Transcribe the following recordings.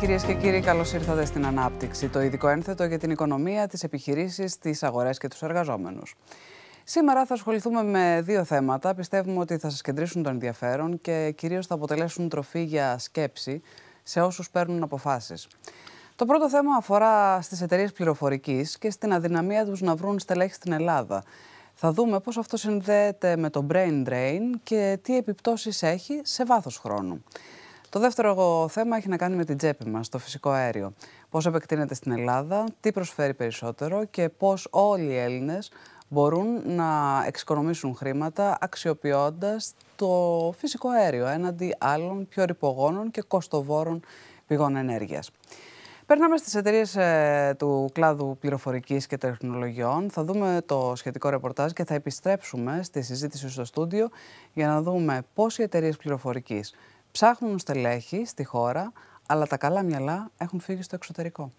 κυρίες και κύριοι. Καλώς ήρθατε στην Ανάπτυξη, το ειδικό ένθετο για την οικονομία, τις επιχειρήσεις, τις αγορές και τους εργαζόμενους. Σήμερα θα ασχοληθούμε με δύο θέματα. Πιστεύουμε ότι θα σας κεντρήσουν το ενδιαφέρον και κυρίως θα αποτελέσουν τροφή για σκέψη σε όσους παίρνουν αποφάσεις. Το πρώτο θέμα αφορά στις εταιρείες πληροφορικής και στην αδυναμία τους να βρουν στελέχη στην Ελλάδα. Θα δούμε πώς αυτό συνδέεται με το brain drain και τι επιπτώσεις έχει σε βάθος χρόνου. Το δεύτερο θέμα έχει να κάνει με την τσέπη μας, το φυσικό αέριο. Πώς επεκτείνεται στην Ελλάδα, τι προσφέρει περισσότερο και πώς όλοι οι Έλληνες μπορούν να εξοικονομήσουν χρήματα αξιοποιώντας το φυσικό αέριο έναντι άλλων πιο ρηπογόνων και κοστοβόρων πηγών ενέργειας. Περνάμε στις εταιρείες ε, του κλάδου πληροφορικής και τεχνολογιών. Θα δούμε το σχετικό ρεπορτάζ και θα επιστρέψουμε στη συζήτηση στο στούντιο για να δούμε πώς οι εταιρείες πληροφορικής ψάχνουν στελέχη στη χώρα, αλλά τα καλά μυαλά έχουν φύγει στο εξωτερικό.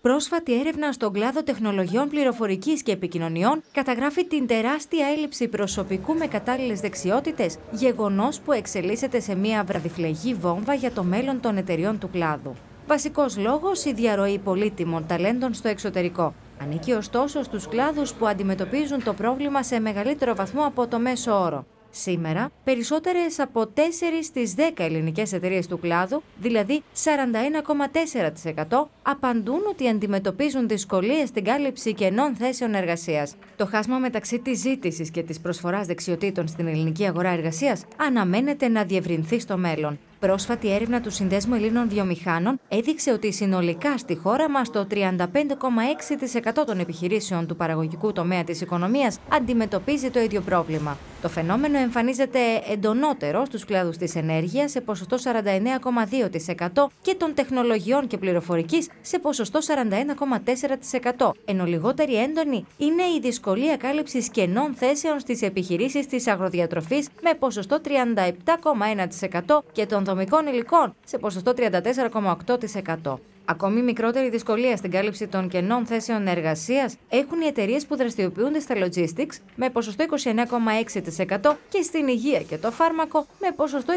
Πρόσφατη έρευνα στον κλάδο τεχνολογιών πληροφορικής και επικοινωνιών καταγράφει την τεράστια έλλειψη προσωπικού με κατάλληλες δεξιότητες, γεγονός που εξελίσσεται σε μια βραδιφλεγή βόμβα για το μέλλον των εταιριών του κλάδου. Βασικός λόγος η διαρροή πολύτιμων ταλέντων στο εξωτερικό. Ανήκει ωστόσο στους κλάδους που αντιμετωπίζουν το πρόβλημα σε μεγαλύτερο βαθμό από το μέσο όρο. Σήμερα, περισσότερες από 4 στις 10 ελληνικές εταιρείες του κλάδου, δηλαδή 41,4%, απαντούν ότι αντιμετωπίζουν δυσκολίες στην κάλυψη κενών θέσεων εργασίας. Το χάσμα μεταξύ της ζήτησης και της προσφοράς δεξιοτήτων στην ελληνική αγορά εργασίας αναμένεται να διευρυνθεί στο μέλλον. Πρόσφατη έρευνα του Συνδέσμου Ελλήνων Βιομηχάνων έδειξε ότι συνολικά στη χώρα μας το 35,6% των επιχειρήσεων του παραγωγικού τομέα της οικονομίας αντιμετωπίζει το ίδιο πρόβλημα. Το φαινόμενο εμφανίζεται εντονότερο στους κλάδους της ενέργειας σε ποσοστό 49,2% και των τεχνολογιών και πληροφορικής σε ποσοστό 41,4%, ενώ λιγότερη έντονη είναι η δυσκολία κάλυψης κενών θέσεων στις επιχειρήσεις της αγροδιατροφής με ποσοστό 37,1% και των δομικών υλικών σε ποσοστό 34,8%. Ακόμη μικρότερη δυσκολία στην κάλυψη των κενών θέσεων εργασίας έχουν οι εταιρείες που δραστηριοποιούνται στα logistics με ποσοστό 29,6% και στην υγεία και το φάρμακο με ποσοστό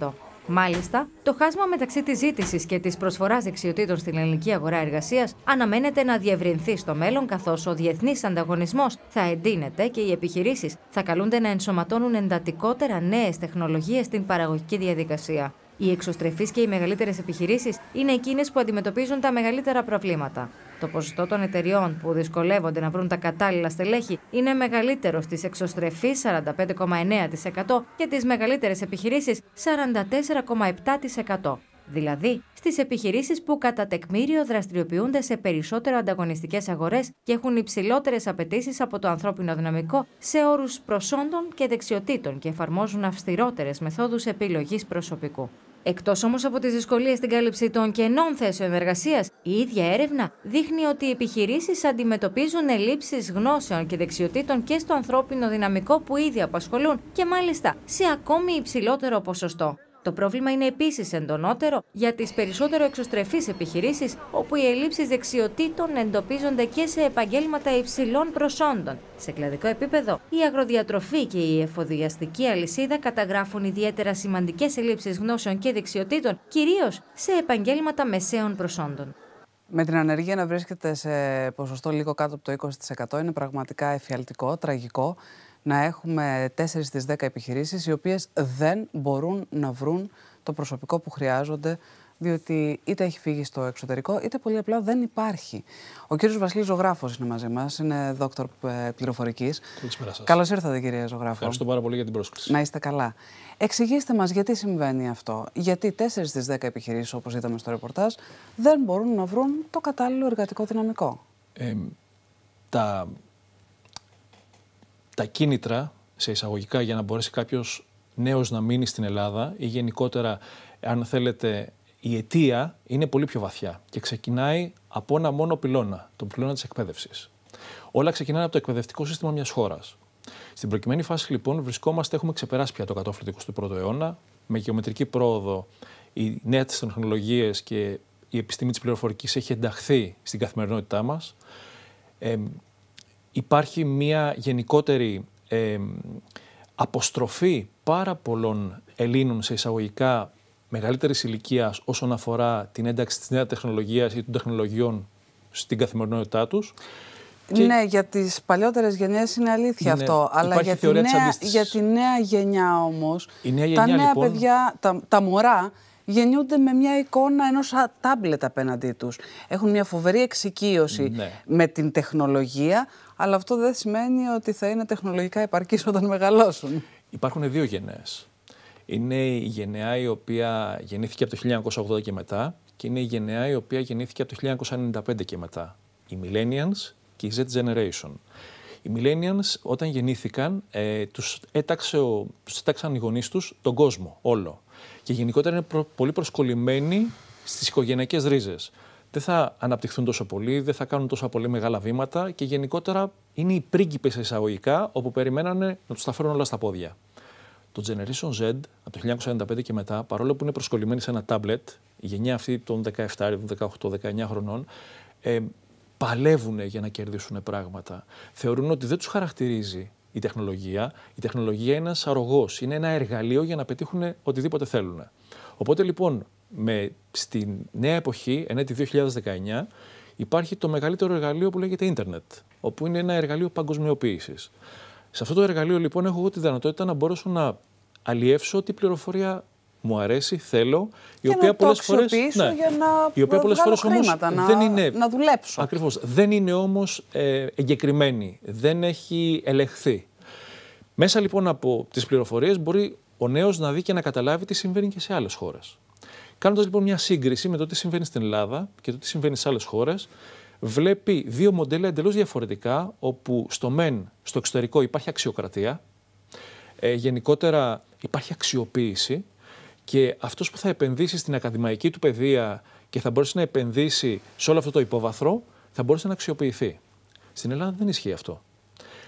28,4%. Μάλιστα, το χάσμα μεταξύ της ζήτησης και της προσφοράς δεξιοτήτων στην ελληνική αγορά εργασίας αναμένεται να διευρυνθεί στο μέλλον, καθώς ο διεθνής ανταγωνισμός θα εντείνεται και οι επιχειρήσεις θα καλούνται να ενσωματώνουν εντατικότερα νέες τεχνολογίες στην παραγωγική διαδικασία. Οι εξωστρεφείς και οι μεγαλύτερες επιχειρήσεις είναι εκείνες που αντιμετωπίζουν τα μεγαλύτερα προβλήματα. Το ποσοστό των εταιριών που δυσκολεύονται να βρουν τα κατάλληλα στελέχη είναι μεγαλύτερο στις εξωστρεφείς 45,9% και τις μεγαλύτερες επιχειρήσεις 44,7%. Δηλαδή, στις επιχειρήσεις που κατά τεκμήριο δραστηριοποιούνται σε περισσότερο ανταγωνιστικές αγορές και έχουν υψηλότερες απαιτήσεις από το ανθρώπινο δυναμικό σε όρους προσόντων και δεξιοτήτων και εφαρμόζουν αυστηρότερες μεθόδους επιλογής προσωπικού. Εκτός όμως από τις δυσκολίες στην κάλυψη των κενών θέσεων εργασίας, η ίδια έρευνα δείχνει ότι οι επιχειρήσεις αντιμετωπίζουν ελλείψεις γνώσεων και δεξιοτήτων και στο ανθρώπινο δυναμικό που ήδη απασχολούν και μάλιστα σε ακόμη υψηλότερο ποσοστό. Το πρόβλημα είναι επίσης εντονότερο για τις περισσότερο εξωστρεφείς επιχειρήσεις, όπου οι ελλείψεις δεξιοτήτων εντοπίζονται και σε επαγγέλματα υψηλών προσόντων. Σε κλαδικό επίπεδο, η αγροδιατροφή και η εφοδιαστική αλυσίδα καταγράφουν ιδιαίτερα σημαντικές ελλείψεις γνώσεων και δεξιοτήτων, κυρίως σε επαγγέλματα μεσαίων προσόντων. Με την ανεργία να βρίσκεται σε ποσοστό λίγο κάτω από το 20% είναι πραγματικά εφιαλτικό, τραγικό να έχουμε 4 στις 10 επιχειρήσεις οι οποίες δεν μπορούν να βρουν το προσωπικό που χρειάζονται διότι είτε έχει φύγει στο εξωτερικό, είτε πολύ απλά δεν υπάρχει. Ο κύριος Βασίλη Ζωγράφος είναι μαζί μας, είναι δόκτωρ ε, πληροφορικής. Καλησπέρα σας. Καλώς ήρθατε, κύριε Ζωγράφο. Ευχαριστώ πάρα πολύ για την πρόσκληση. Να είστε καλά. Εξηγήστε μας γιατί συμβαίνει αυτό. Γιατί 4 στι 10 επιχειρήσεις, όπως είδαμε στο ρεπορτάζ, δεν μπορούν να βρουν το κατάλληλο εργατικό δυναμικό. Ε, τα τα κίνητρα σε εισαγωγικά για να μπορέσει κάποιος νέος να μείνει στην Ελλάδα ή γενικότερα, αν θέλετε, η αιτία είναι πολύ πιο βαθιά και ξεκινάει από ένα μόνο πυλώνα, τον πυλώνα της εκπαίδευσης. Όλα ξεκινάνε από το εκπαιδευτικό σύστημα μιας χώρας. Στην προκειμένη φάση, λοιπόν, βρισκόμαστε, έχουμε ξεπεράσει πια το κατόφλι του 21ου αιώνα. Με γεωμετρική πρόοδο, οι νέε τεχνολογίες και η επιστήμη της πληροφορικής έχει ενταχθεί στην καθημερινότητά μας. Ε, υπάρχει μια γενικότερη αποστροφή πάρα πολλών Ελλήνων σε εισαγωγικά μεγαλύτερης ηλικίας όσον αφορά την ένταξη της νέας τεχνολογίας ή των τεχνολογιών στην καθημερινότητά τους. Ναι, για τις παλιότερες γενιές είναι αλήθεια αυτό. Αλλά για τη, νέα, για τη νέα γενιά όμως, νέα γενιά, τα νέα λοιπόν- παιδιά, τα, τα μωρά, γεννιούνται με μια εικόνα ενός τάμπλετ απέναντί τους. Έχουν μια φοβερή εξοικείωση ναι. με την τεχνολογία, αλλά αυτό δεν σημαίνει ότι θα είναι τεχνολογικά επαρκής όταν μεγαλώσουν. Υπάρχουν δύο γενναίες. Είναι η γενναία η οποία γεννήθηκε από το 1980 και μετά και είναι η γενναία η οποία γεννήθηκε από το 1995 και μετά. Οι Millennials και η Z Generation. Οι Millennials όταν γεννήθηκαν ε, έταξαν οι γονείς τους τον κόσμο όλο και γενικότερα είναι πολύ προσκολλημένοι στις οικογενειακές ρίζες. Δεν θα αναπτυχθούν τόσο πολύ, δεν θα κάνουν τόσο πολύ μεγάλα βήματα και γενικότερα είναι οι πρίγκιπες εισαγωγικά όπου περιμένανε να τους τα φέρουν όλα στα πόδια. Το Generation Z από το 1995 και μετά, παρόλο που είναι προσκολλημένοι σε ένα τάμπλετ, η γενιά αυτή των 17, 18, 19 χρονών, ε, παλεύουν για να κερδίσουν πράγματα. Θεωρούν ότι δεν τους χαρακτηρίζει η τεχνολογία. Η τεχνολογία είναι ένας αρρωγός, είναι ένα εργαλείο για να πετύχουν οτιδήποτε θέλουν. Οπότε λοιπόν, με, στη νέα εποχή, ενέτη 2019, υπάρχει το μεγαλύτερο εργαλείο που λέγεται ίντερνετ, όπου είναι ένα εργαλείο παγκοσμιοποίησης. Σε αυτό το εργαλείο λοιπόν έχω εγώ τη δυνατότητα να μπορέσω να αλλιεύσω τι πληροφορία μου αρέσει, θέλω, η οποία πολλές φορές. Ναι, να η οποία να δεν είναι. Να δουλέψω. Ακριβώς. Δεν είναι όμως ε, εγκεκριμένη. Δεν έχει ελεχθεί. Μέσα λοιπόν από τις πληροφορίες μπορεί ο νέος να δει και να καταλάβει τι συμβαίνει και σε άλλες χώρες. Κάνοντας λοιπόν μια σύγκριση με το τι συμβαίνει στην Ελλάδα και το τι συμβαίνει σε άλλες χώρες, βλέπει δύο μοντέλα εντελώς διαφορετικά, όπου στο μεν, στο εξωτερικό υπάρχει αξιοκρατία, ε, γενικότερα υπάρχει αξιοποίηση και αυτός που θα επενδύσει στην ακαδημαϊκή του παιδεία και θα μπορέσει να επενδύσει σε όλο αυτό το υπόβαθρο, θα μπορέσει να αξιοποιηθεί. Στην Ελλάδα δεν ισχύει αυτό.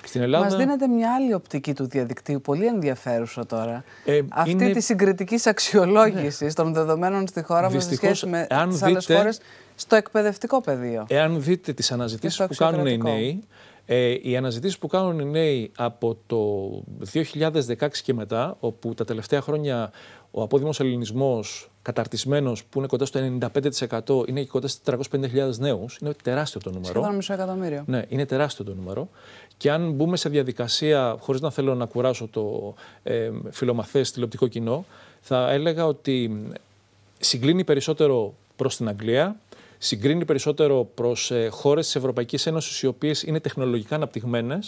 Στην Ελλάδα... Μας δίνεται μια άλλη οπτική του διαδικτύου, πολύ ενδιαφέρουσα τώρα. Ε, Αυτή τη συγκριτική αξιολόγηση ναι. των δεδομένων στη χώρα μας μας σε σχέση με τις δείτε... άλλες στο εκπαιδευτικό πεδίο. Εάν δείτε τις αναζητήσεις που κάνουν οι νέοι, ε, οι αναζητήσεις που κάνουν οι νέοι από το 2016 και μετά, όπου τα τελευταία χρόνια ο απόδημος ελληνισμός, καταρτισμένος που είναι κοντά στο 95%, είναι και κοντά στις 450.000 νέους. Είναι τεράστιο το νούμερο. Σχεδόν μισό εκατομμύριο. Ναι, είναι τεράστιο το νούμερο. Και αν μπούμε σε διαδικασία, χωρίς να θέλω να κουράσω το ε, φιλομαθές τηλεοπτικό κοινό, θα έλεγα ότι συγκλίνει περισσότερο προς την Αγγλία, συγκρίνει περισσότερο προς ε, χώρες της Ευρωπαϊκής Ένωσης, οι οποίες είναι τεχνολογικά αναπτυγμένες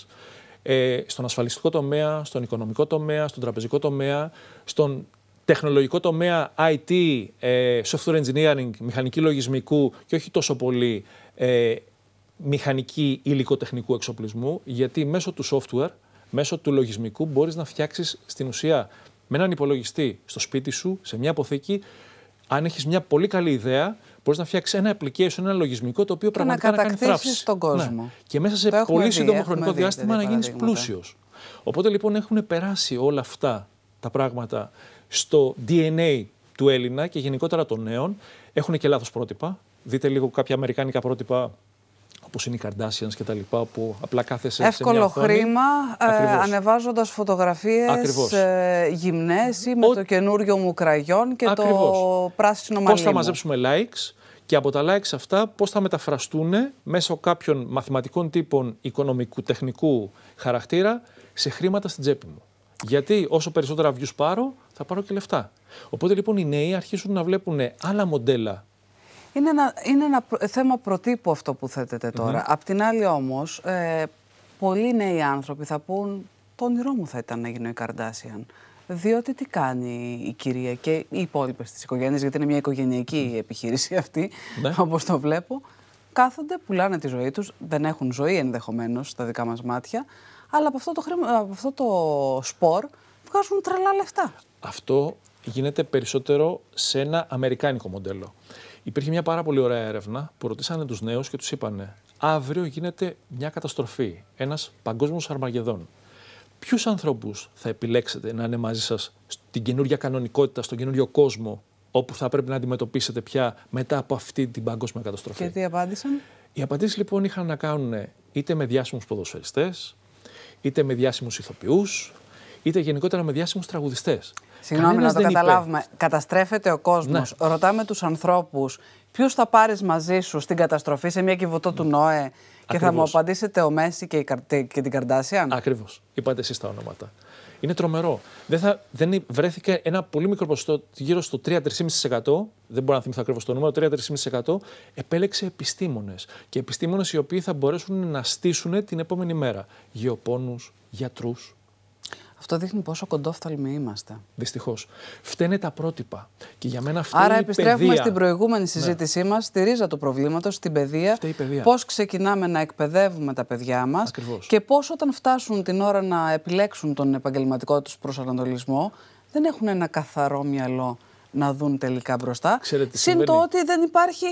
ε, στον ασφαλιστικό τομέα, στον οικονομικό τομέα, στον τραπεζικό τομέα, στον τεχνολογικό τομέα IT, ε, software engineering, μηχανική λογισμικού και όχι τόσο πολύ ε, μηχανική υλικοτεχνικού εξοπλισμού, γιατί μέσω του software, μέσω του λογισμικού μπορείς να φτιάξεις στην ουσία με έναν υπολογιστή στο σπίτι σου, σε μια αποθήκη, αν έχεις μια πολύ καλή ιδέα, μπορείς να φτιάξεις ένα application, ένα λογισμικό το οποίο πραγματικά να, να κάνει θράψη. τον κόσμο. Ναι. Και μέσα σε πολύ δει, σύντομο χρονικό διάστημα να γίνεις πλούσιος. Οπότε λοιπόν έχουν περάσει όλα αυτά τα πράγματα στο DNA του Έλληνα και γενικότερα των νέων. Έχουν και λάθος πρότυπα. Δείτε λίγο κάποια αμερικάνικα πρότυπα όπως είναι οι Kardashians και τα λοιπά, που απλά κάθεσαι Εύκολο σε χρήμα, ε, ανεβάζοντας φωτογραφίες ε, γυμνές ή με το καινούριο μου κραγιόν και το πράσινο μαλλί. Πώς θα μαζέψουμε likes και από τα likes αυτά πώς θα μεταφραστούν μέσω κάποιων μαθηματικών τύπων οικονομικού, τεχνικού χαρακτήρα σε χρήματα στην τσέπη μου. Γιατί όσο περισσότερα views πάρω, θα πάρω και λεφτά. Οπότε λοιπόν οι νέοι αρχίσουν να βλέπουν άλλα μοντέλα. Είναι ένα, είναι ένα θέμα προτύπου αυτό που θέτεται τώρα. Απ' την άλλη όμως, ε, πολλοί νέοι άνθρωποι θα πούν το όνειρό μου θα ήταν να γίνω η Καρντάσιαν. Διότι τι κάνει η κυρία και οι υπόλοιπες της οικογένεια, γιατί είναι μια οικογενειακή επιχείρηση αυτή, ναι. όπως το βλέπω. Κάθονται, πουλάνε τη ζωή τους, δεν έχουν ζωή ενδεχομένως στα δικά μας μάτια, αλλά από αυτό το, χρήμα, από αυτό το σπορ βγάζουν τρελά λεφτά. Αυτό γίνεται περισσότερο σε ένα αμερικάνικο μοντέλο. Υπήρχε μια πάρα πολύ ωραία έρευνα που ρωτήσανε τους νέους και τους είπανε αύριο γίνεται μια καταστροφή, ένας παγκόσμιος αρμαγεδόν. Ποιους ανθρώπους θα επιλέξετε να είναι μαζί σας στην καινούργια κανονικότητα, στον καινούριο κόσμο, όπου θα πρέπει να αντιμετωπίσετε πια μετά από αυτή την παγκόσμια καταστροφή. Και τι απάντησαν. Οι απαντήσεις λοιπόν είχαν να κάνουν είτε με διάσημους ποδοσφαιριστές, είτε με διάσημους ηθοποιούς, είτε γενικότερα με διάσημους τραγουδιστές. Συγγνώμη να το καταλάβουμε. Καταστρέφεται ο κόσμος. Ναι. Ρωτάμε τους ανθρώπους ποιου θα πάρεις μαζί σου στην καταστροφή σε μια κυβωτό του ΝΟΕ. Και θα μου απαντήσετε ο Μέση και, η, και την Καρντάσια. Ακριβώς. Είπατε εσείς τα ονόματα. Είναι τρομερό. Δεν, θα, δεν βρέθηκε ένα πολύ μικρό ποσοστό, γύρω στο 3-3,5%, δεν μπορώ να θυμηθώ ακριβώς το νούμερο, 3-3,5% επέλεξε επιστήμονες. Και επιστήμονες οι οποίοι θα μπορέσουν να στήσουν την επόμενη μέρα. Γεωπόνους, γιατρούς, αυτό δείχνει πόσο κοντόφθαλμοι είμαστε. Δυστυχώς. Φταίνε τα πρότυπα. Και για μένα Άρα, η επιστρέφουμε στην προηγούμενη ναι. συζήτησή ναι. μα, στη ρίζα του προβλήματος, στην παιδεία. παιδεία. Πώς ξεκινάμε να εκπαιδεύουμε τα παιδιά μας και πώς όταν φτάσουν την ώρα να επιλέξουν τον επαγγελματικό τους προσανατολισμό, δεν έχουν ένα καθαρό μυαλό να δουν τελικά μπροστά. Ξέρετε, Συν το ότι δεν υπάρχει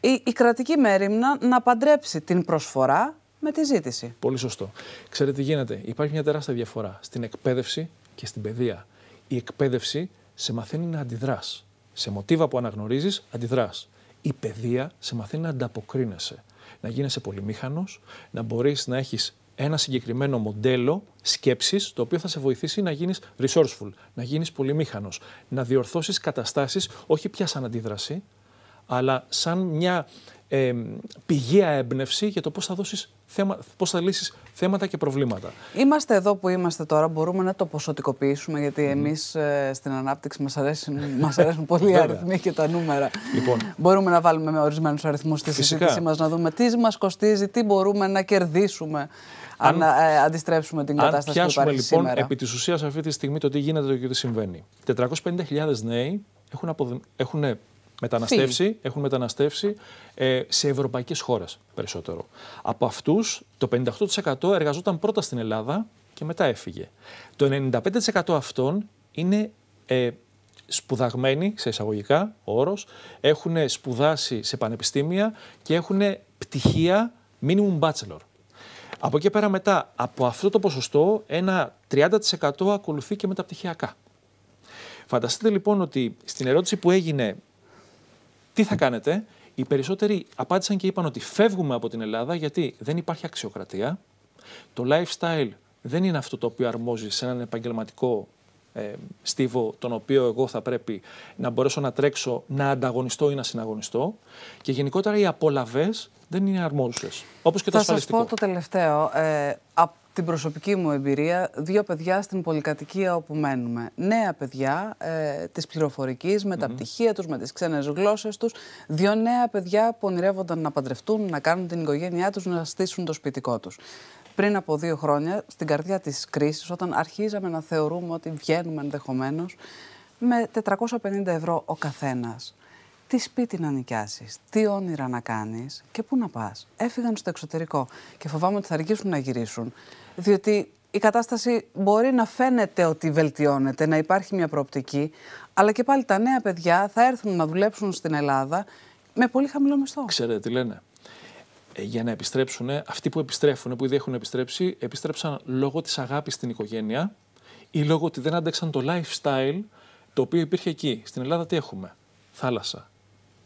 η, η κρατική μέρημνα να παντρέψει την προσφορά με τη ζήτηση. Πολύ σωστό. Ξέρετε τι γίνεται. Υπάρχει μια τεράστια διαφορά στην εκπαίδευση και στην παιδεία. Η εκπαίδευση σε μαθαίνει να αντιδράς. Σε μοτίβα που αναγνωρίζεις, αντιδράς. Η παιδεία σε μαθαίνει να ανταποκρίνεσαι. Να γίνεσαι πολυμήχανος, να μπορείς να έχεις ένα συγκεκριμένο μοντέλο σκέψης, το οποίο θα σε βοηθήσει να γίνεις resourceful, να γίνεις πολυμήχανος, να διορθώσεις καταστάσεις όχι πια σαν αντίδραση, αλλά σαν μια ε, έμπνευση για το πώς θα, δώσεις θέμα, πώς λύσεις θέματα και προβλήματα. Είμαστε εδώ που είμαστε τώρα, μπορούμε να το ποσοτικοποιήσουμε γιατί mm. εμείς ε, στην ανάπτυξη μας αρέσουν, μας αρέσουν πολύ οι αριθμοί και τα νούμερα. Λοιπόν. Μπορούμε να βάλουμε με ορισμένους αριθμούς στη συζήτησή μας, να δούμε τι μας κοστίζει, τι μπορούμε να κερδίσουμε. Αν, αν ε, αντιστρέψουμε την κατάσταση που υπάρχει λοιπόν, σήμερα. λοιπόν επί της ουσίας αυτή τη στιγμή το τι γίνεται και τι συμβαίνει. 450.000 νέοι έχουν, αποδε... έχουν μεταναστεύσει, έχουν μεταναστεύσει ε, σε ευρωπαϊκές χώρες περισσότερο. Από αυτούς, το 58% εργαζόταν πρώτα στην Ελλάδα και μετά έφυγε. Το 95% αυτών είναι ε, σπουδαγμένοι, σε εισαγωγικά ο όρος, έχουν σπουδάσει σε πανεπιστήμια και έχουν πτυχία minimum bachelor. Από εκεί πέρα μετά, από αυτό το ποσοστό, ένα 30% ακολουθεί και μεταπτυχιακά. Φανταστείτε λοιπόν ότι στην ερώτηση που έγινε τι θα κάνετε. Οι περισσότεροι απάντησαν και είπαν ότι φεύγουμε από την Ελλάδα γιατί δεν υπάρχει αξιοκρατία. Το lifestyle δεν είναι αυτό το οποίο αρμόζει σε έναν επαγγελματικό ε, στίβο τον οποίο εγώ θα πρέπει να μπορέσω να τρέξω, να ανταγωνιστώ ή να συναγωνιστώ. Και γενικότερα οι απολαυές δεν είναι αρμόδιε. Όπως και το θα ασφαλιστικό. Θα σας πω το τελευταίο. Ε, από την προσωπική μου εμπειρία, δύο παιδιά στην πολυκατοικία όπου μένουμε. Νέα παιδιά ε, της πληροφορικής, με τα mm-hmm. πτυχία τους, με τις ξένες γλώσσες τους. Δύο νέα παιδιά που ονειρεύονταν να παντρευτούν, να κάνουν την οικογένειά τους, να στήσουν το σπιτικό τους πριν από δύο χρόνια, στην καρδιά της κρίσης, όταν αρχίζαμε να θεωρούμε ότι βγαίνουμε ενδεχομένως με 450 ευρώ ο καθένας. Τι σπίτι να νοικιάσεις, τι όνειρα να κάνεις και πού να πας. Έφυγαν στο εξωτερικό και φοβάμαι ότι θα αργήσουν να γυρίσουν. Διότι η κατάσταση μπορεί να φαίνεται ότι βελτιώνεται, να υπάρχει μια προοπτική, αλλά και πάλι τα νέα παιδιά θα έρθουν να δουλέψουν στην Ελλάδα με πολύ χαμηλό μισθό. Ξέρετε τι λένε. Ε, για να επιστρέψουν, αυτοί που επιστρέφουν, που ήδη έχουν επιστρέψει, επίστρεψαν λόγω της αγάπης στην οικογένεια ή λόγω ότι δεν άντεξαν το lifestyle το οποίο υπήρχε εκεί. Στην Ελλάδα τι έχουμε. Θάλασσα,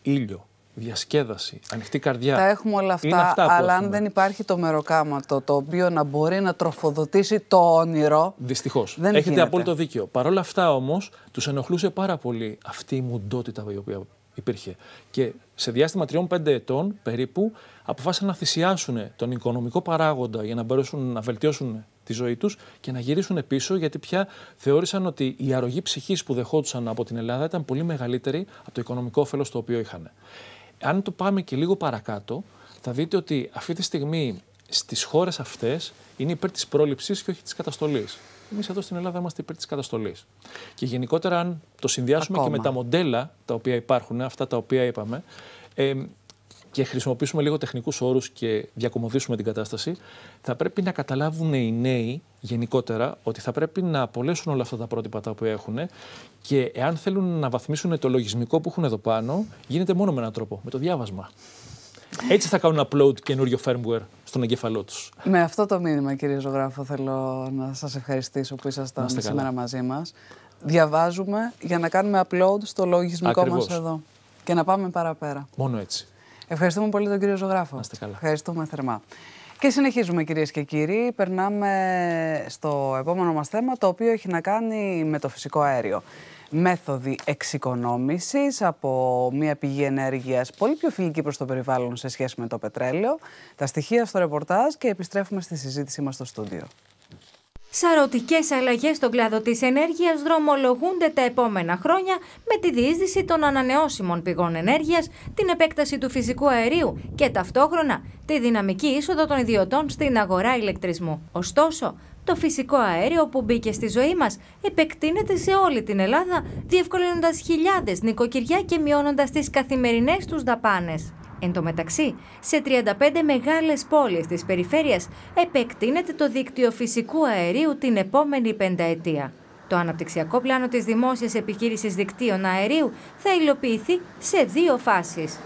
ήλιο, διασκέδαση, ανοιχτή καρδιά. Τα έχουμε όλα αυτά, αλλά αν δεν υπάρχει το μεροκάματο το οποίο να μπορεί να τροφοδοτήσει το όνειρο. Δυστυχώς. Έχετε απόλυτο δίκιο. Παρ' όλα αυτά όμως, τους ενοχλούσε πάρα πολύ αυτή η μουντότητα η οποία υπήρχε. Και σε διάστημα 3-5 ετών περίπου αποφάσισαν να θυσιάσουν τον οικονομικό παράγοντα για να μπορέσουν να βελτιώσουν τη ζωή τους και να γυρίσουν πίσω γιατί πια θεώρησαν ότι η αρρωγή ψυχής που δεχόντουσαν από την Ελλάδα ήταν πολύ μεγαλύτερη από το οικονομικό όφελος το οποίο είχαν. Αν το πάμε και λίγο παρακάτω, θα δείτε ότι αυτή τη στιγμή στις χώρες αυτές είναι υπέρ της πρόληψης και όχι της καταστολής. Εμείς εδώ στην Ελλάδα είμαστε υπέρ της καταστολής. Και γενικότερα, αν το συνδυάσουμε και με τα μοντέλα τα οποία υπάρχουν, αυτά τα οποία είπαμε, ε, και χρησιμοποιήσουμε λίγο τεχνικούς όρους και διακομωδήσουμε την κατάσταση, θα πρέπει να καταλάβουν οι νέοι γενικότερα ότι θα πρέπει να απολέσουν όλα αυτά τα πρότυπα τα οποία έχουν και εάν θέλουν να βαθμίσουν το λογισμικό που έχουν εδώ πάνω, γίνεται μόνο με έναν τρόπο, με το διάβασμα. Έτσι θα κάνουν upload καινούριο firmware στον εγκέφαλό τους. Με αυτό το μήνυμα, κύριε Ζωγράφο, θέλω να σας ευχαριστήσω που ήσασταν σήμερα μαζί μας. Διαβάζουμε για να κάνουμε upload στο λογισμικό μας εδώ. Και να πάμε παραπέρα. Μόνο έτσι. Ευχαριστούμε πολύ τον κύριο Ζωγράφο. Καλά. Ευχαριστούμε θερμά. Και συνεχίζουμε κυρίες και κύριοι, περνάμε στο επόμενο μας θέμα το οποίο έχει να κάνει με το φυσικό αέριο μέθοδοι εξοικονόμησης από μια πηγή ενέργειας πολύ πιο φιλική προς το περιβάλλον σε σχέση με το πετρέλαιο. Τα στοιχεία στο ρεπορτάζ και επιστρέφουμε στη συζήτησή μας στο στούντιο. Σαρωτικές αλλαγές στον κλάδο της ενέργειας δρομολογούνται τα επόμενα χρόνια με τη διείσδυση των ανανεώσιμων πηγών ενέργειας, την επέκταση του φυσικού αερίου και ταυτόχρονα τη δυναμική είσοδο των ιδιωτών στην αγορά ηλεκτρισμού. Ωστόσο, το φυσικό αέριο που μπήκε στη ζωή μας επεκτείνεται σε όλη την Ελλάδα, διευκολύνοντας χιλιάδες νοικοκυριά και μειώνοντας τις καθημερινές τους δαπάνες. Εν τω μεταξύ, σε 35 μεγάλες πόλεις της περιφέρειας επεκτείνεται το δίκτυο φυσικού αερίου την επόμενη πενταετία. Το αναπτυξιακό πλάνο της Δημόσιας Επιχείρησης Δικτύων Αερίου θα υλοποιηθεί σε δύο φάσεις.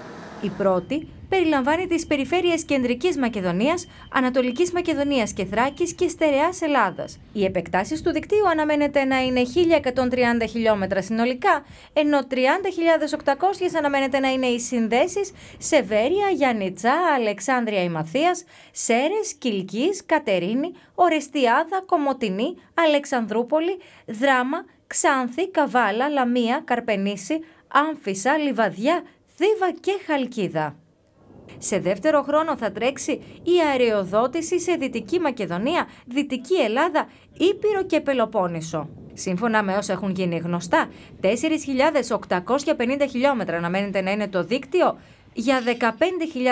Η πρώτη περιλαμβάνει τις περιφέρειες Κεντρικής Μακεδονίας, Ανατολικής Μακεδονίας και Θράκης και Στερεάς Ελλάδας. Οι επεκτάσεις του δικτύου αναμένεται να είναι 1.130 χιλιόμετρα συνολικά, ενώ 30.800 αναμένεται να είναι οι συνδέσεις Σεβέρια, Γιαννιτσά, Γιάννητσά, Αλεξάνδρεια Ημαθίας, Σέρες, Κιλκής, Κατερίνη, Ορεστιάδα, Κομωτινή, Αλεξανδρούπολη, Δράμα, Ξάνθη, Καβάλα, Λαμία, Καρπενήσι, Άμφισα, Λιβαδιά, Θήβα και Χαλκίδα. Σε δεύτερο χρόνο θα τρέξει η αεροδότηση σε Δυτική Μακεδονία, Δυτική Ελλάδα, Ήπειρο και Πελοπόννησο. Σύμφωνα με όσα έχουν γίνει γνωστά, 4.850 χιλιόμετρα αναμένεται να είναι το δίκτυο για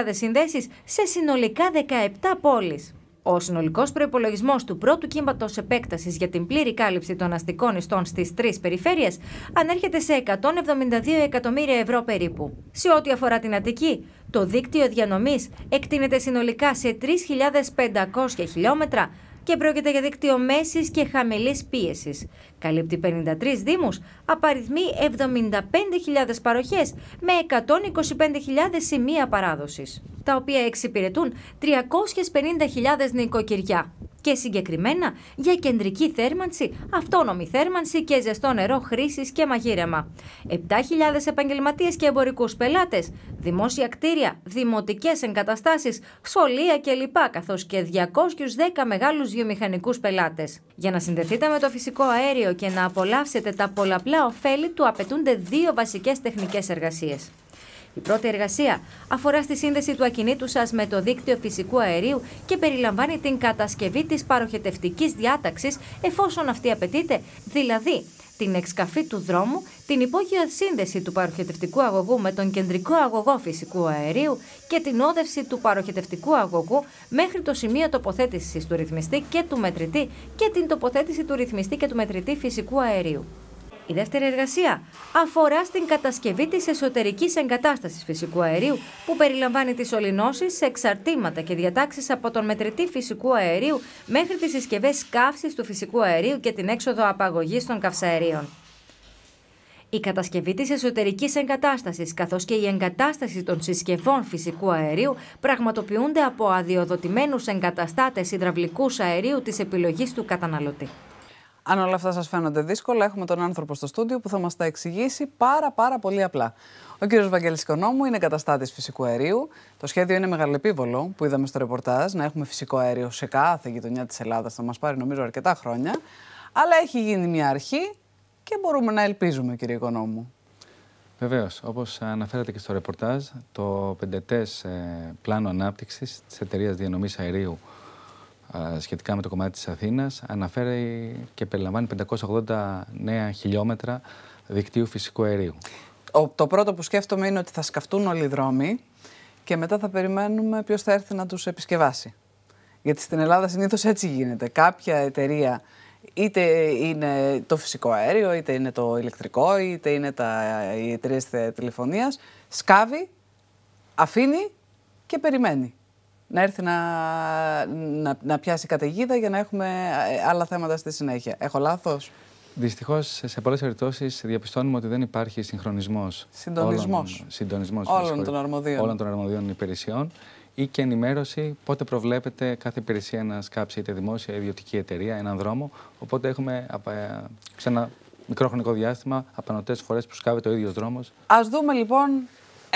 15.000 συνδέσεις σε συνολικά 17 πόλεις. Ο συνολικός προπολογισμό του πρώτου κύματος επέκτασης για την πλήρη κάλυψη των αστικών ιστών στις τρεις περιφέρειες ανέρχεται σε 172 εκατομμύρια ευρώ περίπου. Σε ό,τι αφορά την Αττική, το δίκτυο διανομής εκτείνεται συνολικά σε 3.500 χιλιόμετρα και πρόκειται για δίκτυο μέσης και χαμηλής πίεσης. Καλύπτει 53 Δήμους, απαριθμεί 75.000 παροχές με 125.000 σημεία παράδοσης, τα οποία εξυπηρετούν 350.000 νοικοκυριά και συγκεκριμένα για κεντρική θέρμανση, αυτόνομη θέρμανση και ζεστό νερό χρήσης και μαγείρεμα. 7.000 επαγγελματίες και εμπορικούς πελάτες, δημόσια κτίρια, δημοτικές εγκαταστάσεις, σχολεία κλπ. καθώς και 210 μεγάλους βιομηχανικούς πελάτες. Για να συνδεθείτε με το φυσικό αέριο και να απολαύσετε τα πολλαπλά ωφέλη του απαιτούνται δύο βασικές τεχνικές εργασίες. Η πρώτη εργασία αφορά στη σύνδεση του ακινήτου σας με το δίκτυο φυσικού αερίου και περιλαμβάνει την κατασκευή της παροχετευτικής διάταξης εφόσον αυτή απαιτείται, δηλαδή την εξκαφή του δρόμου, την υπόγεια σύνδεση του παροχετευτικού αγωγού με τον κεντρικό αγωγό φυσικού αερίου και την όδευση του παροχετευτικού αγωγού μέχρι το σημείο τοποθέτησης του ρυθμιστή και του μετρητή και την τοποθέτηση του ρυθμιστή και του μετρητή φυσικού αερίου. Η δεύτερη εργασία αφορά στην κατασκευή της εσωτερικής εγκατάστασης φυσικού αερίου, που περιλαμβάνει τις σε εξαρτήματα και διατάξεις από τον μετρητή φυσικού αερίου μέχρι τις συσκευές καύσης του φυσικού αερίου και την έξοδο απαγωγής των καυσαερίων. Η κατασκευή της εσωτερικής εγκατάστασης καθώς και η εγκατάσταση των συσκευών φυσικού αερίου πραγματοποιούνται από αδειοδοτημένους εγκαταστάτες υδραυλικούς αερίου της επιλογής του καταναλωτή. Αν όλα αυτά σας φαίνονται δύσκολα, έχουμε τον άνθρωπο στο στούντιο που θα μας τα εξηγήσει πάρα, πάρα πολύ απλά. Ο κύριος Βαγγέλης Οικονόμου είναι καταστάτης φυσικού αερίου. Το σχέδιο είναι μεγαλεπίβολο που είδαμε στο ρεπορτάζ να έχουμε φυσικό αέριο σε κάθε γειτονιά της Ελλάδας. Θα μας πάρει νομίζω αρκετά χρόνια. Αλλά έχει γίνει μια αρχή και μπορούμε να ελπίζουμε, κύριε Οικονόμου. Βεβαίως, όπως αναφέρατε και στο ρεπορτάζ, το πεντετές ε, πλάνο ανάπτυξης της εταιρείας διανομής αερίου σχετικά με το κομμάτι της Αθήνας αναφέρει και περιλαμβάνει 580 νέα χιλιόμετρα δικτύου φυσικού αερίου. Ο, το πρώτο που σκέφτομαι είναι ότι θα σκαφτούν όλοι οι δρόμοι και μετά θα περιμένουμε ποιος θα έρθει να τους επισκευάσει. Γιατί στην Ελλάδα συνήθως έτσι γίνεται. Κάποια εταιρεία είτε είναι το φυσικό αέριο, είτε είναι το ηλεκτρικό, είτε είναι τα, οι εταιρείες τηλεφωνίας, σκάβει, αφήνει και περιμένει να έρθει να, να, πιάσει καταιγίδα για να έχουμε ε, άλλα θέματα στη συνέχεια. Έχω λάθος. Δυστυχώς, σε πολλές περιπτώσεις διαπιστώνουμε ότι δεν υπάρχει συγχρονισμός. Συντονισμός. όλων, των αρμοδίων. όλων των αρμοδίων υπηρεσιών ή και ενημέρωση πότε προβλέπεται κάθε υπηρεσία να σκάψει είτε δημόσια ή ιδιωτική εταιρεία έναν δρόμο. Οπότε έχουμε ε, σε ένα μικρό χρονικό διάστημα απανοτές φορές που σκάβεται το ίδιος δρόμος. Ας δούμε λοιπόν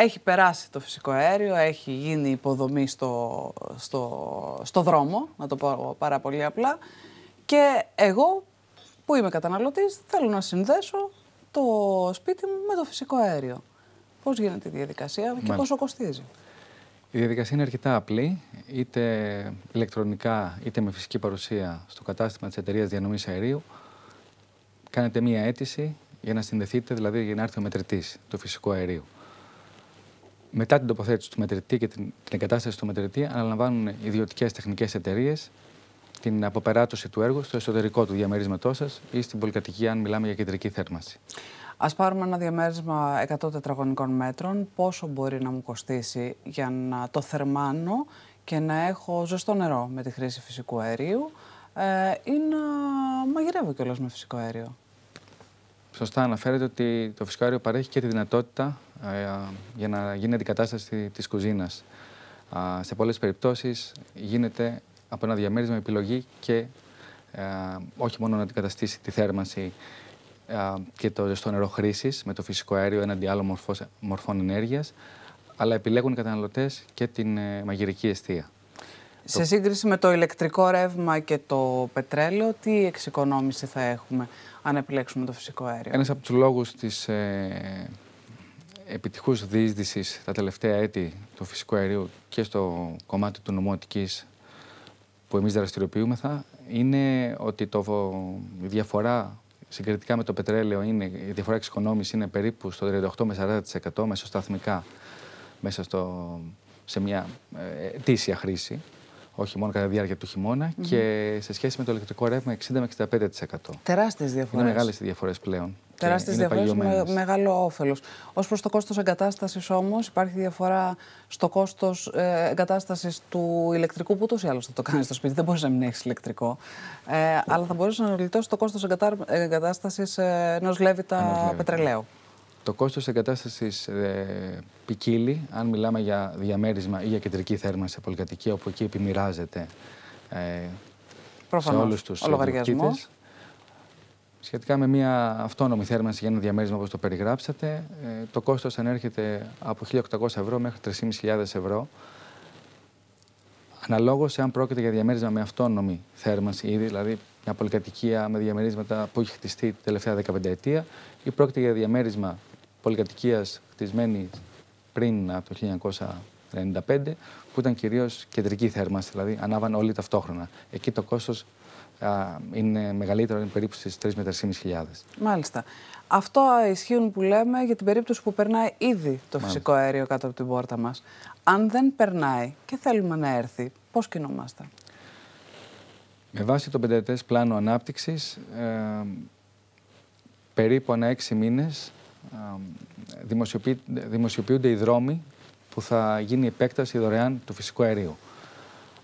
έχει περάσει το φυσικό αέριο, έχει γίνει υποδομή στο, στο, στο δρόμο, να το πω πάρα πολύ απλά. Και εγώ που είμαι καταναλωτής θέλω να συνδέσω το σπίτι μου με το φυσικό αέριο. Πώς γίνεται η διαδικασία Μάλιστα. και πόσο κοστίζει. Η διαδικασία είναι αρκετά απλή, είτε ηλεκτρονικά είτε με φυσική παρουσία στο κατάστημα της εταιρείας διανομής αερίου. Κάνετε μία αίτηση για να συνδεθείτε, δηλαδή για να έρθει ο μετρητής του φυσικού αερίου μετά την τοποθέτηση του μετρητή και την, την εγκατάσταση του μετρητή, αναλαμβάνουν ιδιωτικές τεχνικές εταιρείες την αποπεράτωση του έργου στο εσωτερικό του διαμερίσματός σας ή στην πολυκατοικία, αν μιλάμε για κεντρική θέρμανση. Ας πάρουμε ένα διαμέρισμα 100 τετραγωνικών μέτρων. Πόσο μπορεί να μου κοστίσει για να το θερμάνω και να έχω ζεστό νερό με τη χρήση φυσικού αερίου ε, ή να μαγειρεύω κιόλας με φυσικό αέριο σωστά αναφέρεται ότι το φυσικό αέριο παρέχει και τη δυνατότητα ε, για να γίνει αντικατάσταση της κουζίνας. Σε πολλές περιπτώσεις γίνεται από ένα διαμέρισμα επιλογή και ε, όχι μόνο να αντικαταστήσει τη θέρμανση ε, και το ζεστό νερό χρήσης με το φυσικό αέριο έναντι άλλων μορφών ενέργειας, αλλά επιλέγουν οι καταναλωτές και την μαγειρική αιστεία. Σε σύγκριση με το ηλεκτρικό ρεύμα και το πετρέλαιο, τι εξοικονόμηση θα έχουμε αν επιλέξουμε το φυσικό αέριο. Ένας από τους λόγους της ε, επιτυχούς τα τελευταία έτη του φυσικού αερίου και στο κομμάτι του νομοτικής που εμείς δραστηριοποιούμεθα είναι ότι το, η διαφορά συγκριτικά με το πετρέλαιο είναι, η διαφορά εξοικονόμησης είναι περίπου στο 38 με 40% μεσοσταθμικά μέσα στο, σε μια ε, ετήσια χρήση όχι μόνο κατά τη διάρκεια του χειμώνα και σε σχέση με το ηλεκτρικό ρεύμα 60 με 65%. Τεράστιε διαφορέ. Είναι μεγάλες οι διαφορές πλέον. Τεράστιε διαφορές με μεγάλο όφελος. Ως προς το κόστος εγκατάστασης όμως, υπάρχει διαφορά στο κόστος ε, εγκατάστασης του ηλεκτρικού που ούτως ή άλλως θα το κάνεις στο σπίτι, δεν μπορείς να μην έχεις ηλεκτρικό. Ε, αλλά θα μπορούσε να γλιτώσει το κόστος εγκατάστασης ε, ενός λέβητα πετρελαίου. Το κόστος εγκατάστασης ε, ποικίλει, αν μιλάμε για διαμέρισμα ή για κεντρική θέρμανση σε πολυκατοικία, όπου εκεί επιμοιράζεται ε, σε όλους τους ε, λογαριασμούς. Σχετικά με μια αυτόνομη θέρμανση για ένα διαμέρισμα όπως το περιγράψατε, ε, το κόστος ανέρχεται από 1.800 ευρώ μέχρι 3.500 ευρώ. Αναλόγως, αν πρόκειται για διαμέρισμα με αυτόνομη θέρμανση ήδη, δηλαδή μια πολυκατοικία με διαμερίσματα που έχει χτιστεί την τελευταία 15 ετία, ή πρόκειται για διαμέρισμα πολυκατοικίας χτισμένη πριν από το 1995, που ήταν κυρίως κεντρική θέρμανση, δηλαδή ανάβαν όλοι ταυτόχρονα. Εκεί το κόστος είναι μεγαλύτερο, είναι περίπου στις 3 με 3.500. Μάλιστα. Αυτό ισχύουν που λέμε για την περίπτωση που περνάει ήδη το φυσικό αέριο κάτω από την πόρτα μας. Αν δεν περνάει και θέλουμε να έρθει, πώς κινούμαστε. Με βάση το πενταετές πλάνο ανάπτυξης, ε, περίπου ανά έξι μήνες δημοσιοποιούνται οι δρόμοι που θα γίνει η επέκταση δωρεάν του φυσικού αερίου.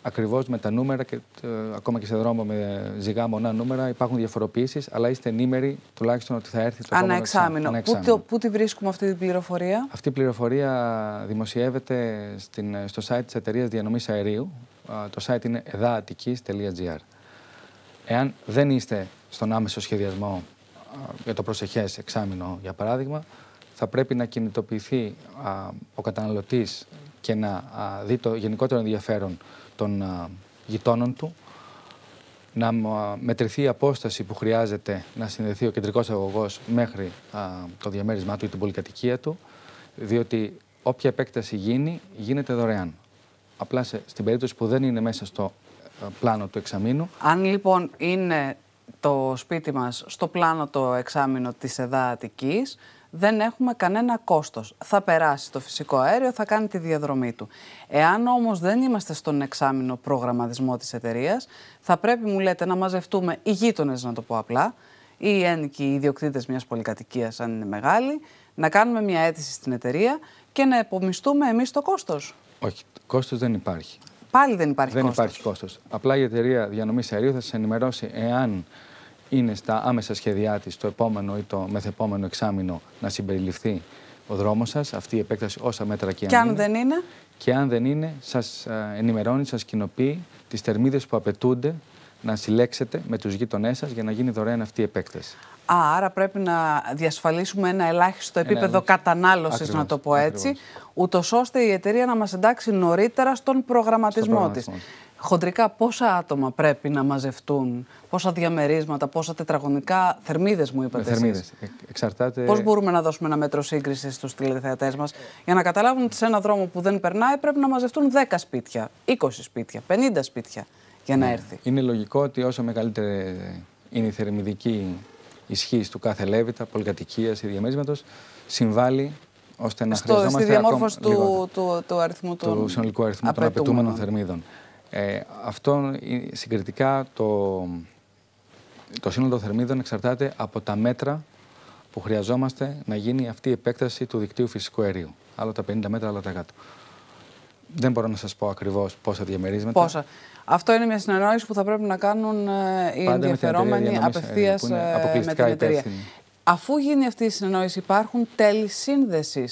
Ακριβώς με τα νούμερα, και, ε, ακόμα και σε δρόμο με ζυγά μονά νούμερα, υπάρχουν διαφοροποιήσεις, αλλά είστε ενήμεροι τουλάχιστον ότι θα έρθει το επόμενο εξάμεινο. Πού, πού τη βρίσκουμε αυτή την πληροφορία, Αυτή η πληροφορία δημοσιεύεται στην, ε, στο site της εταιρείας διανομής αερίου. Το site είναι eda.atikis.gr. Εάν δεν είστε στον άμεσο σχεδιασμό για το προσεχές εξάμεινο, για παράδειγμα, θα πρέπει να κινητοποιηθεί ο καταναλωτής και να δει το γενικότερο ενδιαφέρον των α, γειτόνων του, να μετρηθεί η απόσταση που χρειάζεται να συνδεθεί ο κεντρικός αγωγός μέχρι το διαμέρισμά του ή την πολυκατοικία του, διότι όποια επέκταση γίνει, γίνεται δωρεάν. Απλά σε, στην περίπτωση που δεν είναι μέσα στο πλάνο του εξαμήνου. Αν λοιπόν είναι το σπίτι μας στο πλάνο το εξάμεινο της ΕΔΑ Αττικής, δεν έχουμε κανένα κόστος. Θα περάσει το φυσικό αέριο, θα κάνει τη διαδρομή του. Εάν όμως δεν είμαστε στον εξάμεινο προγραμματισμό της εταιρείας, θα πρέπει, μου λέτε, να μαζευτούμε οι γείτονες να το πω απλά, ή ένικοι ιδιοκτήτες μιας πολυκατοικίας, αν είναι μεγάλη, να κάνουμε μια αίτηση στην εταιρεία και να επομιστούμε εμείς το κόστος. Όχι, κόστος δεν υπάρχει πάλι δεν υπάρχει κόστος. Δεν υπάρχει κόστος. Απλά η εταιρεία διανομής αερίου θα σας ενημερώσει εάν είναι στα άμεσα σχέδιά της το επόμενο ή το μεθεπόμενο εξάμεινο να συμπεριληφθεί ο δρόμος σας, αυτή η επέκταση όσα μέτρα και αν, και αν δεν είναι. Και αν δεν είναι, σας ε, ενημερώνει, σας κοινοποιεί τις θερμίδες που απαιτούνται να συλλέξετε με τους γείτονές σας για να γίνει δωρεάν αυτή η επέκταση. Α, άρα πρέπει να διασφαλίσουμε ένα ελάχιστο επίπεδο κατανάλωσης, να το πω έτσι, ούτως ώστε η εταιρεία να μας εντάξει νωρίτερα στον προγραμματισμό, τη. Χοντρικά, πόσα άτομα πρέπει να μαζευτούν, πόσα διαμερίσματα, πόσα τετραγωνικά θερμίδες μου είπατε. Θερμίδες. Ε, εξαρτάται. Πώς μπορούμε να δώσουμε ένα μέτρο σύγκρισης στους τηλεθεατές μας, για να καταλάβουν ότι σε ένα δρόμο που δεν περνάει πρέπει να μαζευτούν 10 σπίτια, 20 σπίτια, 50 σπίτια για να ναι. έρθει. Είναι λογικό ότι όσο μεγαλύτερη είναι η θερμιδική ισχύ του κάθε λέβητα, πολυκατοικίας ή διαμέρισματο, συμβάλλει ώστε να Στο, χρειαζόμαστε. Στη διαμόρφωση του, του, του, του, αριθμού των του συνολικού αριθμού των απαιτούμενων θερμίδων. Ε, αυτό συγκριτικά το, το σύνολο των θερμίδων εξαρτάται από τα μέτρα που χρειαζόμαστε να γίνει αυτή η επέκταση του δικτύου φυσικού αερίου. Άλλο τα 50 μέτρα, άλλο τα 100. Δεν μπορώ να σας πω ακριβώς πόσα διαμερίσματα. Πόσα. Αυτό είναι μια συνεννόηση που θα πρέπει να κάνουν ε, οι ενδιαφερόμενοι απευθεία με την εταιρεία. Ε, ε, Αφού γίνει αυτή η συνεννόηση, υπάρχουν τέλη σύνδεσης.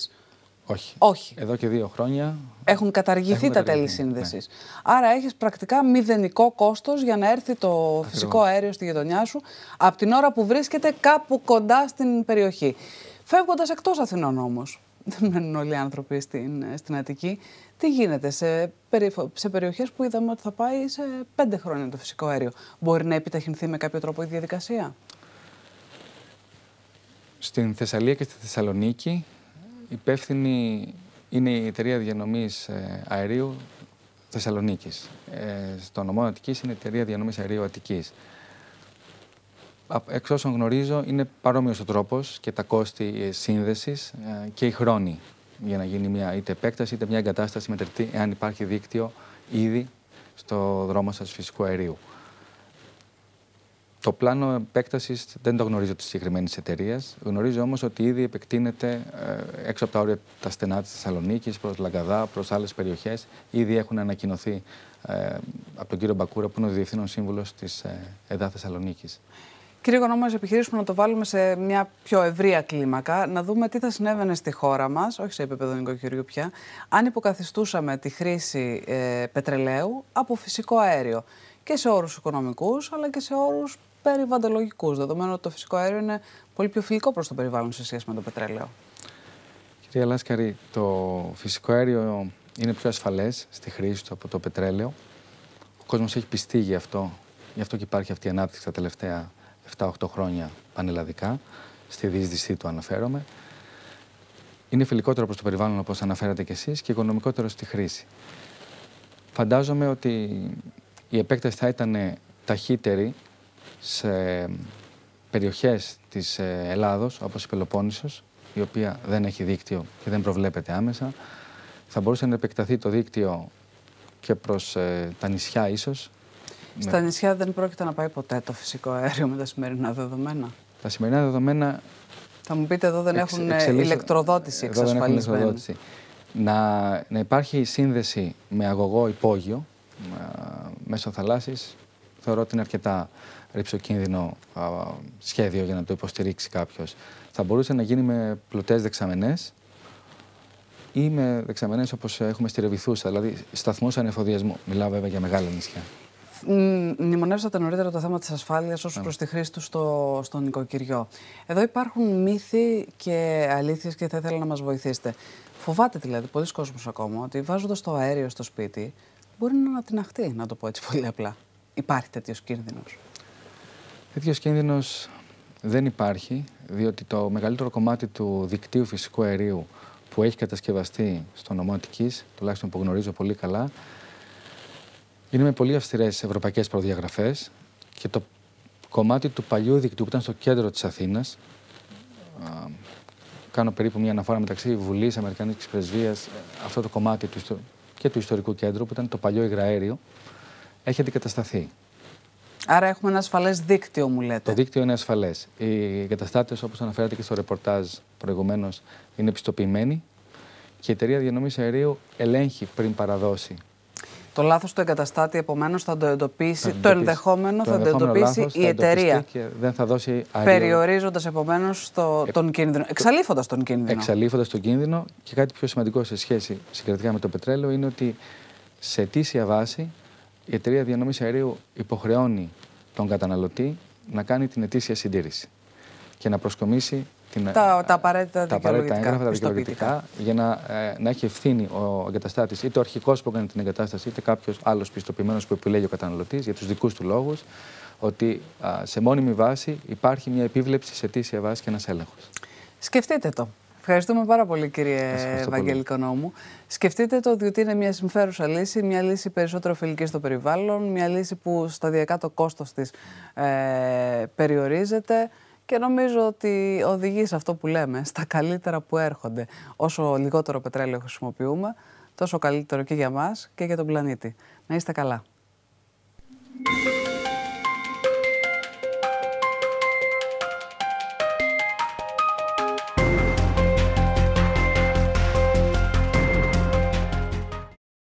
Όχι. Εδώ και δύο χρόνια. Έχουν καταργηθεί τα τέλη ναι. σύνδεσης. Άρα έχεις πρακτικά μηδενικό κόστος για να έρθει το φυσικό αέριο στη γειτονιά σου από την ώρα που βρίσκεται κάπου κοντά στην περιοχή. Φεύγοντας εκτός Αθηνών όμως, δεν μένουν όλοι οι άνθρωποι στην, στην Αττική. Τι γίνεται σε, σε περιοχές που είδαμε ότι θα πάει σε πέντε χρόνια το φυσικό αέριο. Μπορεί να επιταχυνθεί με κάποιο τρόπο η διαδικασία. Στην Θεσσαλία και στη Θεσσαλονίκη υπεύθυνη είναι η εταιρεία διανομής ε, αερίου Θεσσαλονίκης. Ε, στο νομό Αττικής είναι η εταιρεία διανομής αερίου Αττικής εξ όσων γνωρίζω, είναι παρόμοιος ο τρόπος και τα κόστη σύνδεσης ε, και οι χρόνοι για να γίνει μια είτε επέκταση είτε μια εγκατάσταση μετρητή, αν υπάρχει δίκτυο ήδη στο δρόμο σας φυσικού αερίου. Το πλάνο επέκτασης δεν το γνωρίζω της συγκεκριμένης εταιρείας. Γνωρίζω όμως ότι ήδη επεκτείνεται ε, έξω από τα όρια τα στενά της Θεσσαλονίκης, προς Λαγκαδά, προς άλλες περιοχές. Ήδη έχουν ανακοινωθεί ε, από τον κύριο Μπακούρα, που είναι ο διευθύνων σύμβουλος της ΕΔΑ Θεσσαλονίκης. Κύριε Γονόμο, ας επιχειρήσουμε να το βάλουμε σε μια πιο ευρία κλίμακα, να δούμε τι θα συνέβαινε στη χώρα μας, όχι σε επίπεδο νοικοκυριού πια, αν υποκαθιστούσαμε τη χρήση ε, πετρελαίου από φυσικό αέριο. Και σε όρους οικονομικούς, αλλά και σε όρους περιβαλλοντολογικούς, δεδομένου ότι το φυσικό αέριο είναι πολύ πιο φιλικό προς το περιβάλλον σε σχέση με το πετρέλαιο. Κυρία Λάσκαρη, το φυσικό αέριο είναι πιο ασφαλές στη χρήση του από το πετρέλαιο. Ο κόσμος έχει πιστεί γι' αυτό. Γι' αυτό και υπάρχει αυτή η ανάπτυξη τα τελευταία 7-8 χρόνια πανελλαδικά, στη διείσδυσή του αναφέρομαι. Είναι φιλικότερο προς το περιβάλλον όπως αναφέρατε κι εσείς και οικονομικότερο στη χρήση. Φαντάζομαι ότι η επέκταση θα ήταν ταχύτερη σε περιοχές της ε, Ελλάδος, όπως η Πελοπόννησος, η οποία δεν έχει δίκτυο και δεν προβλέπεται άμεσα. Θα μπορούσε να επεκταθεί το δίκτυο και προς ε, τα νησιά ίσως, ναι. Στα νησιά δεν πρόκειται να πάει ποτέ το φυσικό αέριο με τα σημερινά δεδομένα. Τα σημερινά δεδομένα. Θα μου πείτε εδώ δεν έχουν ηλεκτροδότηση εξασφαλισμένη. Να, να υπάρχει σύνδεση με αγωγό υπόγειο μέσω θαλάσσης θεωρώ ότι είναι αρκετά ρηψοκίνδυνο α, σχέδιο για να το υποστηρίξει κάποιος. Θα μπορούσε να γίνει με πλωτές δεξαμενές ή με δεξαμενές όπως έχουμε στη Ρεβιθούσα, δηλαδή σταθμούς ανεφοδιασμού. Μιλάω βέβαια για μεγάλα νησιά. Μνημονεύσατε νωρίτερα το θέμα της ασφάλειας ω ναι. προς προ τη χρήση τους στο, στο νοικοκυριό. Εδώ υπάρχουν μύθοι και αλήθειες και θα ήθελα να μας βοηθήσετε. Φοβάται δηλαδή πολλοί κόσμος ακόμα ότι βάζοντας το αέριο στο σπίτι μπορεί να ανατιναχτεί, να το πω έτσι πολύ απλά. Υπάρχει τέτοιος κίνδυνος. Τέτοιος κίνδυνος δεν υπάρχει, διότι το μεγαλύτερο κομμάτι του δικτύου φυσικού αερίου που έχει κατασκευαστεί στο νομό Αττικής, τουλάχιστον που γνωρίζω πολύ καλά, είναι με πολύ αυστηρές ευρωπαϊκές προδιαγραφές και το κομμάτι του παλιού δικτύου που ήταν στο κέντρο της Αθήνας. Κάνω περίπου μια αναφορά μεταξύ Βουλής, Αμερικανικής Πρεσβείας, αυτό το κομμάτι του, και του ιστορικού κέντρου που ήταν το παλιό υγραέριο, έχει αντικατασταθεί. Άρα έχουμε ένα ασφαλές δίκτυο, μου λέτε. Το δίκτυο είναι ασφαλές. Οι εγκαταστάτες, όπως αναφέρατε και στο ρεπορτάζ προηγουμένως, είναι επιστοποιημένοι και η εταιρεία διανομής αερίου ελέγχει πριν παραδώσει το λάθος του εγκαταστάτη, επομένως, θα το εντοπίσει, το ενδεχόμενο θα το εντοπίσει η εταιρεία. δεν θα δώσει Περιορίζοντας επομένως ε, τον κίνδυνο. Εξαλείφοντας τον κίνδυνο. Εξαλείφοντας τον κίνδυνο. Και κάτι πιο σημαντικό σε σχέση συγκριτικά με το πετρέλαιο είναι ότι σε αιτήσια βάση η εταιρεία διανομής αερίου υποχρεώνει τον καταναλωτή να κάνει την αιτήσια συντήρηση και να προσκομίσει τα, ε, τα απαραίτητα, τα απαραίτητα έγγραφα, τα δικαιολογητικά, για να, ε, να έχει ευθύνη ο εγκαταστάτης, είτε ο αρχικός που έκανε την εγκατάσταση, είτε κάποιος άλλος πιστοποιημένος που επιλέγει ο καταναλωτής για τους δικούς του λόγους, ότι α, σε μόνιμη βάση υπάρχει μια επίβλεψη σε αιτήσια βάση και ένας έλεγχος. Σκεφτείτε το. Ευχαριστούμε πάρα πολύ, κύριε Ευαγγέλη Κονόμου. Σκεφτείτε το, διότι είναι μια συμφέρουσα λύση, μια λύση περισσότερο φιλική στο περιβάλλον, μια λύση που σταδιακά το κόστος της ε, περιορίζεται. Και νομίζω ότι οδηγεί σε αυτό που λέμε, στα καλύτερα που έρχονται. Όσο λιγότερο πετρέλαιο χρησιμοποιούμε, τόσο καλύτερο και για μας και για τον πλανήτη. Να είστε καλά.